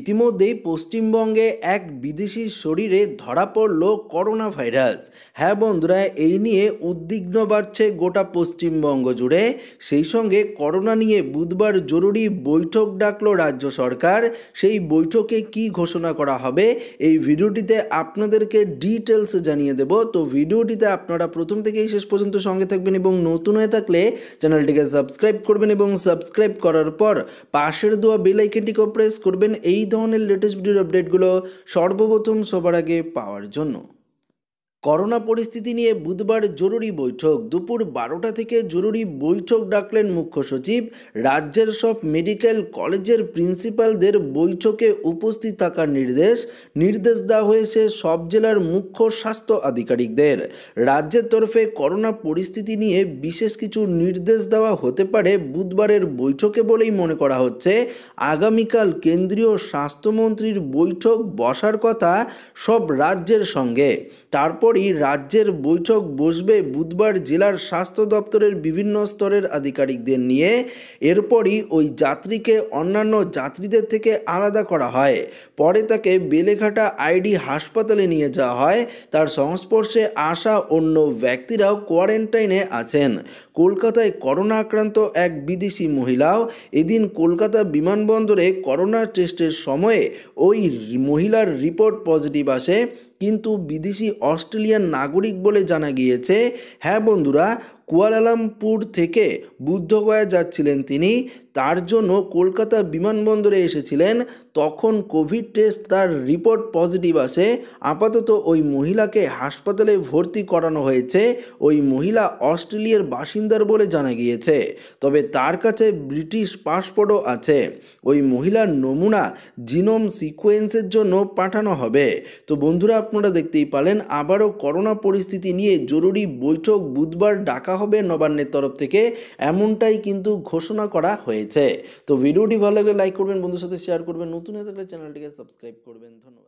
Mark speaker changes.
Speaker 1: ইতিমধ্যেই পশ্চিমবঙ্গে এক বিদেশি শরীরে ধরা পড়ল করোনা ভাইরাস হ্যাঁ বন্ধুরা এই নিয়ে উদ্বিগ্ন বাড়ছে গোটা পশ্চিমবঙ্গ জুড়ে সেই সঙ্গে করোনা নিয়ে বুধবার জরুরি বৈঠক ডাকলো রাজ্য সরকার সেই বৈঠকে কি ঘোষণা করা হবে এই ভিডিওটিতে আপনাদেরকে ডিটেলস জানিয়ে দেব তো ভিডিওটিতে আপনারা প্রথম থেকেই শেষ পর্যন্ত সঙ্গে থাকবেন এবং নতুন হয়ে থাকলে চ্যানেলটিকে সাবস্ক্রাইব করবেন এবং সাবস্ক্রাইব করার পর পাশের দোয়া বেল আইকনটিকেও প্রেস করবেন এই এই ধরনের লেটেস্ট ভিডিওর আপডেটগুলো সর্বপ্রথম সবার আগে পাওয়ার জন্য করোনা পরিস্থিতি নিয়ে বুধবার জরুরি বৈঠক দুপুর বারোটা থেকে জরুরি বৈঠক ডাকলেন মুখ্য সচিব রাজ্যের সব মেডিকেল কলেজের প্রিন্সিপালদের বৈঠকে উপস্থিত থাকার নির্দেশ নির্দেশ দেওয়া হয়েছে সব জেলার মুখ্য স্বাস্থ্য আধিকারিকদের রাজ্যের তরফে করোনা পরিস্থিতি নিয়ে বিশেষ কিছু নির্দেশ দেওয়া হতে পারে বুধবারের বৈঠকে বলেই মনে করা হচ্ছে আগামীকাল কেন্দ্রীয় স্বাস্থ্যমন্ত্রীর বৈঠক বসার কথা সব রাজ্যের সঙ্গে তারপর পরই রাজ্যের বৈঠক বসবে বুধবার জেলার স্বাস্থ্য দপ্তরের বিভিন্ন স্তরের আধিকারিকদের নিয়ে এরপরই ওই যাত্রীকে অন্যান্য যাত্রীদের থেকে আলাদা করা হয় পরে তাকে বেলেঘাটা আইডি হাসপাতালে নিয়ে যাওয়া হয় তার সংস্পর্শে আসা অন্য ব্যক্তিরাও কোয়ারেন্টাইনে আছেন কলকাতায় করোনা আক্রান্ত এক বিদেশি মহিলাও এদিন কলকাতা বিমানবন্দরে করোনা টেস্টের সময়ে ওই মহিলার রিপোর্ট পজিটিভ আসে কিন্তু বিদেশি অস্ট্রেলিয়ার নাগরিক বলে জানা গিয়েছে হ্যাঁ বন্ধুরা কুয়ালালামপুর থেকে বুদ্ধগয়া যাচ্ছিলেন তিনি তার জন্য কলকাতা বিমানবন্দরে এসেছিলেন তখন কোভিড টেস্ট তার রিপোর্ট পজিটিভ আসে আপাতত ওই মহিলাকে হাসপাতালে ভর্তি করানো হয়েছে ওই মহিলা অস্ট্রেলিয়ার বাসিন্দার বলে জানা গিয়েছে তবে তার কাছে ব্রিটিশ পাসপোর্টও আছে ওই মহিলার নমুনা জিনোম সিকোয়েন্সের জন্য পাঠানো হবে তো বন্ধুরা আপনারা দেখতেই পালেন আবারও করোনা পরিস্থিতি নিয়ে জরুরি বৈঠক বুধবার ডাকা হবে নবান্নের তরফ থেকে এমনটাই কিন্তু ঘোষণা করা হয়েছে তো ভিডিওটি ভালো লাগলে লাইক করবেন বন্ধুর সাথে শেয়ার করবেন নতুন হয়ে থাকলে চ্যানেলটিকে সাবস্ক্রাইব করবেন ধন্যবাদ